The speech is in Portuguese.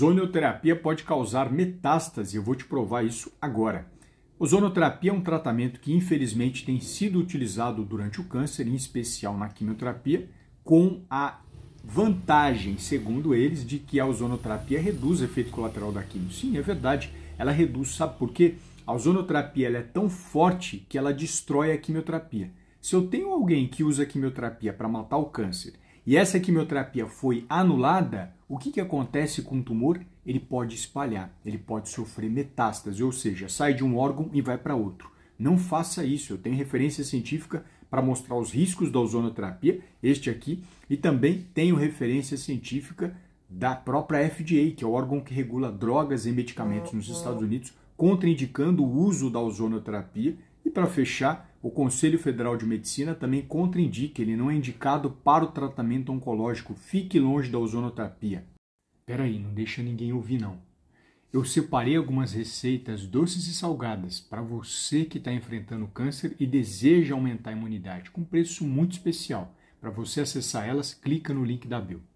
Ozonioterapia pode causar metástase, eu vou te provar isso agora. Ozonoterapia é um tratamento que infelizmente tem sido utilizado durante o câncer, em especial na quimioterapia, com a vantagem, segundo eles, de que a ozonoterapia reduz o efeito colateral da quimio. Sim, é verdade, ela reduz, sabe por quê? A ozonoterapia é tão forte que ela destrói a quimioterapia. Se eu tenho alguém que usa a quimioterapia para matar o câncer e essa quimioterapia foi anulada, o que, que acontece com o tumor? Ele pode espalhar, ele pode sofrer metástase, ou seja, sai de um órgão e vai para outro. Não faça isso, eu tenho referência científica para mostrar os riscos da ozonoterapia, este aqui, e também tenho referência científica da própria FDA, que é o órgão que regula drogas e medicamentos nos uhum. Estados Unidos, contraindicando o uso da ozonoterapia. E para fechar, o Conselho Federal de Medicina também contraindica, ele não é indicado para o tratamento oncológico. Fique longe da ozonoterapia. Peraí, não deixa ninguém ouvir não. Eu separei algumas receitas doces e salgadas para você que está enfrentando câncer e deseja aumentar a imunidade, com preço muito especial. Para você acessar elas, clica no link da Bill.